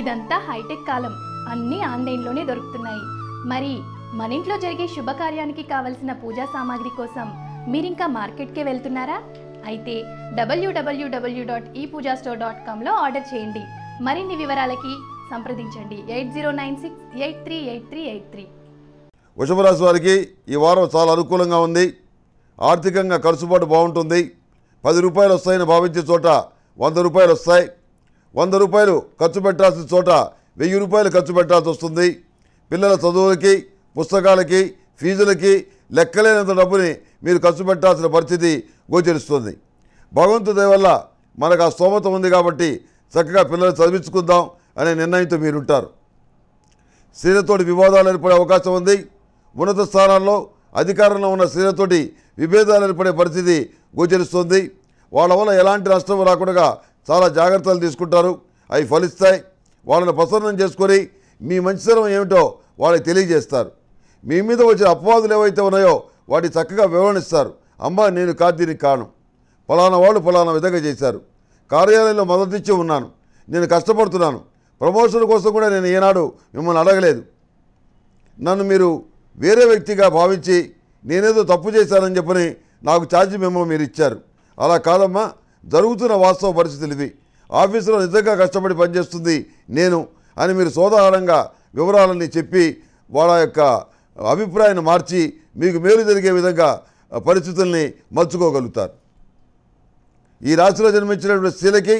ఇదంతా హైటెక్ కాలం అన్నీ ఆన్లైన్లోనే దొరుకుతున్నాయి మరి మన ఇంట్లో జరిగే శుభకార్యానికి కావలసిన పూజా సామాగ్రి కోసం మీరింకా మార్కెట్కే వెళ్తున్నారా అయితే W W W dot E Pooja store dot కామ్లో ఆర్డర్ చేయండి మరిన్ని వివరాలకి సంప్రదించండి eight zero nine six eight three eight three eight three వృషభరాశి వారికి ఈ వారం చాలా అనుకూలంగా ఉంది ఆర్థికంగా ఖర్చుబాటు బాగుంటుంది పది రూపాయలు వస్తాయని భావించే చోట వంద రూపాయలు వస్తాయి వంద రూపాయలు ఖర్చు పెట్టాల్సిన చోట వెయ్యి రూపాయలు ఖర్చు పెట్టాల్సి వస్తుంది పిల్లల చదువులకి పుస్తకాలకి ఫీజులకి లెక్కలేనంత డబ్బుని మీరు ఖర్చు పెట్టాల్సిన పరిస్థితి గోచరిస్తుంది భగవంతుడి వల్ల మనకు ఆ స్తోమత ఉంది కాబట్టి చక్కగా పిల్లలు చదివించుకుందాం అనే నిర్ణయంతో మీరుంటారు స్త్రీలతోటి వివాదాలు ఏర్పడే అవకాశం ఉంది ఉన్నత స్థానాల్లో అధికారంలో ఉన్న స్త్రీలతోటి విభేదాలు ఏర్పడే పరిస్థితి గోచరిస్తుంది వాళ్ళ వల్ల ఎలాంటి నష్టం రాకుండా చాలా జాగ్రత్తలు తీసుకుంటారు అవి ఫలిస్తాయి వాళ్ళని ప్రసన్నం చేసుకొని మీ మంచితనం ఏమిటో వాళ్ళకి తెలియజేస్తారు మీ మీద వచ్చిన అపవాదులు ఏవైతే ఉన్నాయో వాటి చక్కగా వివరణిస్తారు అమ్మ నేను కార్తీని కాను ఫలానా వాళ్ళు ఫలానా విధంగా చేశారు కార్యాలయంలో మద్దతిచ్చి ఉన్నాను నేను కష్టపడుతున్నాను ప్రమోషన్ కోసం కూడా నేను ఏనాడు మిమ్మల్ని అడగలేదు నన్ను మీరు వేరే వ్యక్తిగా భావించి నేనేదో తప్పు చేశానని చెప్పని నాకు ఛార్జీ మిమ్మల్ని మీరు ఇచ్చారు అలా కాదమ్మా జరుగుతున్న వాస్తవ పరిస్థితులు ఇవి ఆఫీసులో నిజంగా కష్టపడి పనిచేస్తుంది నేను అని మీరు సోదాహారంగా వివరాలన్నీ చెప్పి వాళ్ళ యొక్క అభిప్రాయాన్ని మార్చి మీకు మేలు జరిగే విధంగా పరిస్థితుల్ని మలుచుకోగలుగుతారు ఈ రాశిలో జన్మించినటువంటి స్త్రీలకి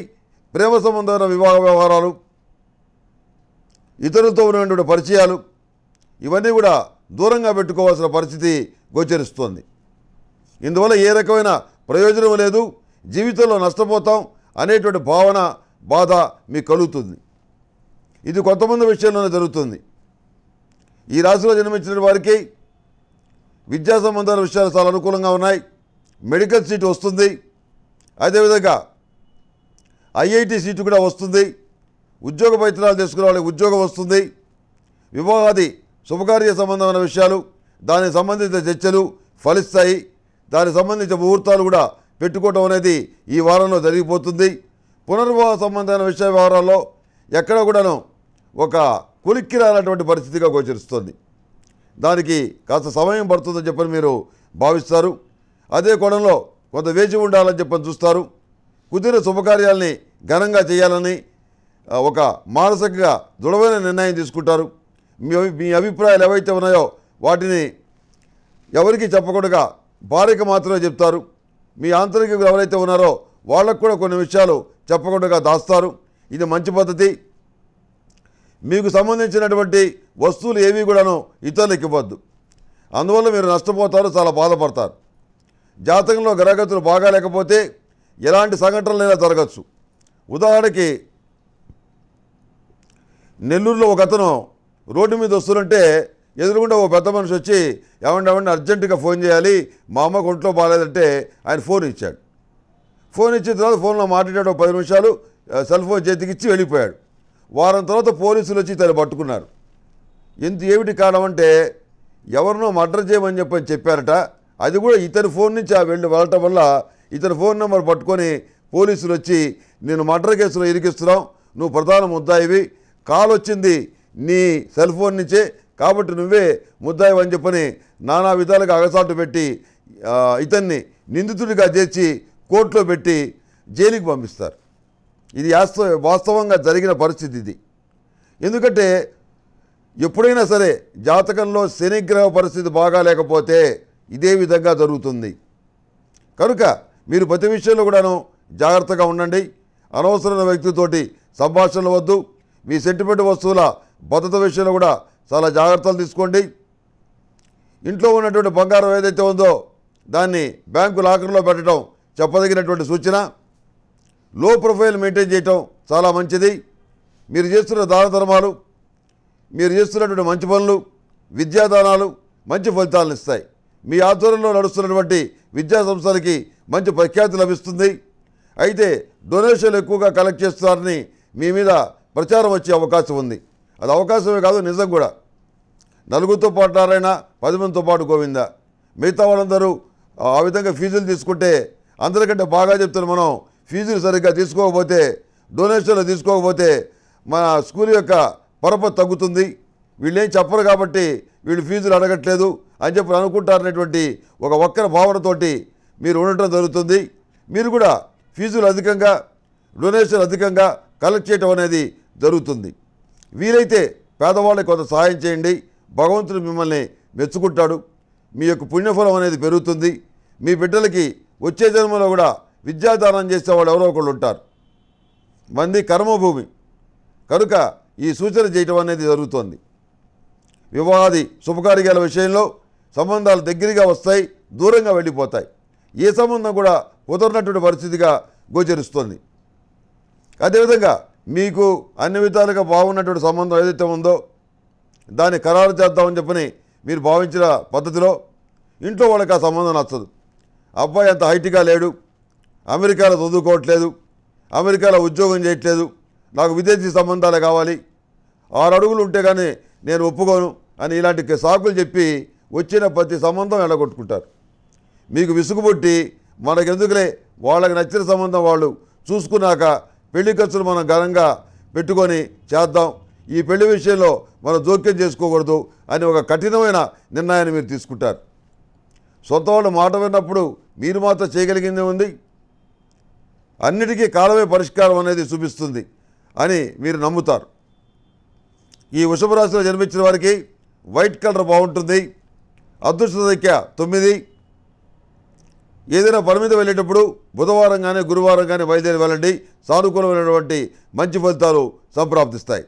ప్రేమ సంబంధమైన వివాహ వ్యవహారాలు ఇతరులతో ఉన్నటువంటి పరిచయాలు ఇవన్నీ కూడా దూరంగా పెట్టుకోవాల్సిన పరిస్థితి గోచరిస్తోంది ఇందువల్ల ఏ రకమైన ప్రయోజనం లేదు జీవితంలో నష్టపోతాం అనేటువంటి భావన బాధ మీకు కలుగుతుంది ఇది కొంతమంది విషయంలోనే జరుగుతుంది ఈ రాశిలో జన్మించిన వారికి విద్యా సంబంధాల విషయాలు చాలా అనుకూలంగా ఉన్నాయి మెడికల్ సీటు వస్తుంది అదేవిధంగా ఐఐటి సీటు కూడా వస్తుంది ఉద్యోగ ప్రయత్నాలు తీసుకునే వాళ్ళకి ఉద్యోగం వస్తుంది వివాహాది శుభకార్య సంబంధమైన విషయాలు దానికి సంబంధించిన చర్చలు ఫలిస్తాయి దానికి సంబంధించిన ముహూర్తాలు కూడా పెట్టుకోవడం అనేది ఈ వారంలో జరిగిపోతుంది పునర్వాహ సంబంధమైన విషయ వ్యవహారాల్లో ఎక్కడ కూడాను ఒక కులిక్కి రానటువంటి పరిస్థితిగా గోచరిస్తుంది దానికి కాస్త సమయం పడుతుందని చెప్పని మీరు భావిస్తారు అదే కోణంలో కొంత వేచి ఉండాలని చెప్పని చూస్తారు కుదిరిన శుభకార్యాల్ని ఘనంగా చేయాలని ఒక మానసికంగా దృఢమైన నిర్ణయం తీసుకుంటారు మీ మీ అభిప్రాయాలు ఏవైతే ఉన్నాయో వాటిని ఎవరికి చెప్పకుండా భార్యకు మాత్రమే చెప్తారు మీ ఆంతరికులు ఎవరైతే ఉన్నారో వాళ్ళకు కూడా కొన్ని విషయాలు చెప్పకుండా దాస్తారు ఇది మంచి పద్ధతి మీకు సంబంధించినటువంటి వస్తువులు ఏవి కూడాను ఇతరులకు ఇవ్వద్దు అందువల్ల మీరు నష్టపోతారు చాలా బాధపడతారు జాతకంలో గ్రహగతులు బాగా లేకపోతే ఎలాంటి సంఘటనలైనా జరగచ్చు ఉదాహరణకి నెల్లూరులో ఒక అతను రోడ్డు మీద వస్తుంటే ఎదురుగుండా ఓ పెద్ద మనిషి వచ్చి ఎవండి ఏమండి అర్జెంటుగా ఫోన్ చేయాలి మా అమ్మకు ఒంట్లో బాగాలేదంటే ఆయన ఫోన్ ఇచ్చాడు ఫోన్ ఇచ్చిన తర్వాత ఫోన్లో మాట్లాడాడు పది నిమిషాలు సెల్ ఫోన్ చేతికిచ్చి వెళ్ళిపోయాడు వారం తర్వాత పోలీసులు వచ్చి తను పట్టుకున్నారు ఎంత ఏమిటి కారణం అంటే ఎవరినో మర్డర్ చేయమని చెప్పని చెప్పారట అది కూడా ఇతని ఫోన్ నుంచి ఆ వెళ్ళి వెళ్ళటం వల్ల ఇతని ఫోన్ నెంబర్ పట్టుకొని పోలీసులు వచ్చి నేను మర్డర్ కేసులో ఇరికిస్తున్నాం నువ్వు ప్రధాన ముద్దాయివి కాల్ వచ్చింది నీ సెల్ ఫోన్ నుంచే కాబట్టి నువ్వే ముద్దాయి అని చెప్పని నానా విధాలుగా అగసాటు పెట్టి ఇతన్ని నిందితుడిగా చేర్చి కోర్టులో పెట్టి జైలుకి పంపిస్తారు ఇది వాస్తవంగా జరిగిన పరిస్థితి ఇది ఎందుకంటే ఎప్పుడైనా సరే జాతకంలో శనిగ్రహ పరిస్థితి బాగా లేకపోతే ఇదే విధంగా జరుగుతుంది కనుక మీరు ప్రతి విషయంలో కూడాను జాగ్రత్తగా ఉండండి అనవసరమైన వ్యక్తితోటి సంభాషణలు వద్దు మీ సెంటిమెంట్ వస్తువుల భద్రత విషయంలో కూడా చాలా జాగ్రత్తలు తీసుకోండి ఇంట్లో ఉన్నటువంటి బంగారం ఏదైతే ఉందో దాన్ని బ్యాంకు లాకర్లో పెట్టడం చెప్పదగినటువంటి సూచన లో ప్రొఫైల్ మెయింటైన్ చేయటం చాలా మంచిది మీరు చేస్తున్న దాన ధర్మాలు మీరు చేస్తున్నటువంటి మంచి పనులు విద్యాదానాలు మంచి ఫలితాలను ఇస్తాయి మీ ఆధ్వర్యంలో నడుస్తున్నటువంటి విద్యా సంస్థలకి మంచి ప్రఖ్యాతి లభిస్తుంది అయితే డొనేషన్లు ఎక్కువగా కలెక్ట్ చేస్తున్నారని మీ మీద ప్రచారం వచ్చే అవకాశం ఉంది అది అవకాశమే కాదు నిజం కూడా నలుగురితో పాటు నారాయణ పది మందితో పాటు గోవింద మిగతా వాళ్ళందరూ ఆ విధంగా ఫీజులు తీసుకుంటే అందరికంటే బాగా చెప్తున్న మనం ఫీజులు సరిగ్గా తీసుకోకపోతే డొనేషన్లు తీసుకోకపోతే మన స్కూల్ యొక్క పొరపతి తగ్గుతుంది వీళ్ళేం చెప్పరు కాబట్టి వీళ్ళు ఫీజులు అడగట్లేదు అని చెప్పి అనుకుంటారనేటువంటి ఒక ఒక్కరి భావనతోటి మీరు ఉండటం జరుగుతుంది మీరు కూడా ఫీజులు అధికంగా డొనేషన్ అధికంగా కలెక్ట్ చేయటం అనేది జరుగుతుంది వీలైతే పేదవాళ్ళకి కొంత సహాయం చేయండి భగవంతుడు మిమ్మల్ని మెచ్చుకుంటాడు మీ యొక్క పుణ్యఫలం అనేది పెరుగుతుంది మీ బిడ్డలకి వచ్చే జన్మలో కూడా విద్యాదానం చేసేవాళ్ళు ఎవరో ఒకళ్ళు ఉంటారు మంది కర్మభూమి కనుక ఈ సూచన చేయటం అనేది జరుగుతోంది వివాహాది శుభకార్యాల విషయంలో సంబంధాలు దగ్గరగా వస్తాయి దూరంగా వెళ్ళిపోతాయి ఏ సంబంధం కూడా కుదరనటువంటి పరిస్థితిగా గోచరిస్తుంది అదేవిధంగా మీకు అన్ని విధాలుగా బాగున్నటువంటి సంబంధం ఏదైతే ఉందో దాన్ని ఖరారు చేద్దామని చెప్పని మీరు భావించిన పద్ధతిలో ఇంట్లో వాళ్ళకి ఆ సంబంధం నచ్చదు అబ్బాయి అంత హైట్గా లేడు అమెరికాలో చదువుకోవట్లేదు అమెరికాలో ఉద్యోగం చేయట్లేదు నాకు విదేశీ సంబంధాలు కావాలి ఆరు అడుగులు ఉంటే కానీ నేను ఒప్పుకోను అని ఇలాంటి సాకులు చెప్పి వచ్చిన ప్రతి సంబంధం ఎడగొట్టుకుంటారు మీకు విసుగుబుట్టి మనకెందుకులే వాళ్ళకి నచ్చిన సంబంధం వాళ్ళు చూసుకున్నాక పెళ్లి ఖర్చులు మనం ఘనంగా పెట్టుకొని చేద్దాం ఈ పెళ్లి విషయంలో మనం జోక్యం చేసుకోకూడదు అని ఒక కఠినమైన నిర్ణయాన్ని మీరు తీసుకుంటారు సొంత వాళ్ళు మాట విన్నప్పుడు మీరు మాత్రం చేయగలిగింది ఉంది అన్నిటికీ కాలమే పరిష్కారం అనేది చూపిస్తుంది అని మీరు నమ్ముతారు ఈ వృషభ రాశిలో జన్మించిన వారికి వైట్ కలర్ బాగుంటుంది అదృష్ట సంఖ్య తొమ్మిది ఏదైనా పని మీద వెళ్ళేటప్పుడు బుధవారం కానీ గురువారం కానీ బయలుదేరి వెళ్ళండి సానుకూలమైనటువంటి మంచి ఫలితాలు సంప్రాప్తిస్తాయి